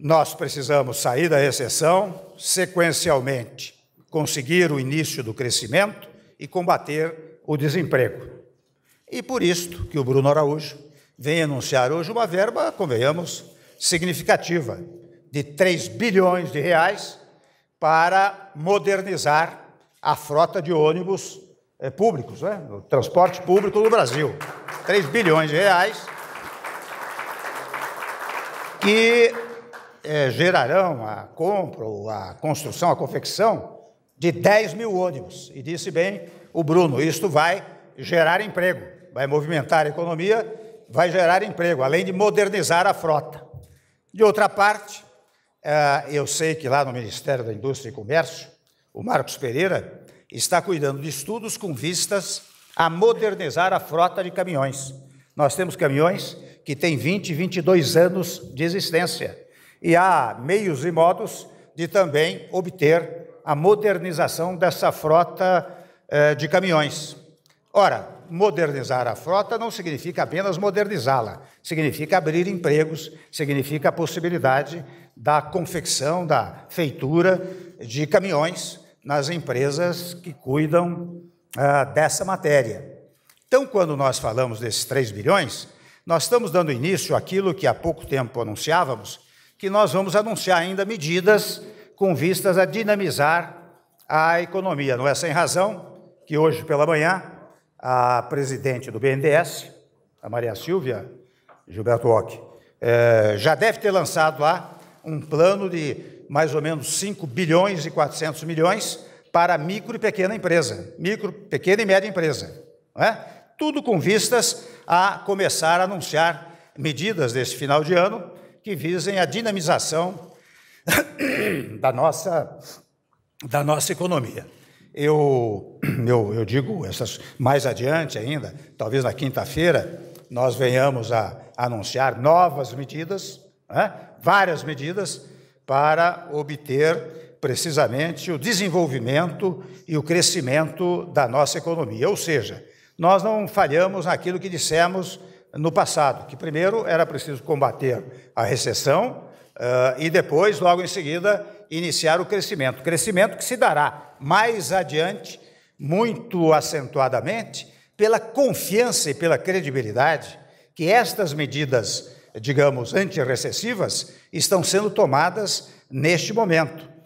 Nós precisamos sair da recessão sequencialmente, conseguir o início do crescimento e combater o desemprego. E por isto que o Bruno Araújo vem anunciar hoje uma verba, convenhamos, significativa, de 3 bilhões de reais para modernizar a frota de ônibus eh, públicos, né? o transporte público no Brasil. 3 bilhões de reais que é, gerarão a compra, ou a construção, a confecção de 10 mil ônibus. E disse bem o Bruno, isto vai gerar emprego, vai movimentar a economia, vai gerar emprego, além de modernizar a frota. De outra parte, é, eu sei que lá no Ministério da Indústria e Comércio, o Marcos Pereira está cuidando de estudos com vistas a modernizar a frota de caminhões. Nós temos caminhões que têm 20, 22 anos de existência. E há meios e modos de também obter a modernização dessa frota eh, de caminhões. Ora, modernizar a frota não significa apenas modernizá-la, significa abrir empregos, significa a possibilidade da confecção, da feitura de caminhões nas empresas que cuidam ah, dessa matéria. Então, quando nós falamos desses 3 bilhões, nós estamos dando início àquilo que há pouco tempo anunciávamos, que nós vamos anunciar ainda medidas com vistas a dinamizar a economia. Não é sem razão que hoje pela manhã a presidente do BNDES, a Maria Silvia Gilberto Ock, eh, já deve ter lançado lá um plano de mais ou menos 5 bilhões e 400 milhões para micro e pequena empresa, micro, pequena e média empresa. É? Tudo com vistas a começar a anunciar medidas desse final de ano que visem a dinamização da nossa, da nossa economia. Eu, eu, eu digo essas mais adiante ainda, talvez na quinta-feira, nós venhamos a anunciar novas medidas, né? várias medidas, para obter precisamente o desenvolvimento e o crescimento da nossa economia. Ou seja, nós não falhamos naquilo que dissemos no passado, que primeiro era preciso combater a recessão uh, e depois, logo em seguida, iniciar o crescimento. Crescimento que se dará mais adiante, muito acentuadamente, pela confiança e pela credibilidade que estas medidas, digamos, antirrecessivas, estão sendo tomadas neste momento.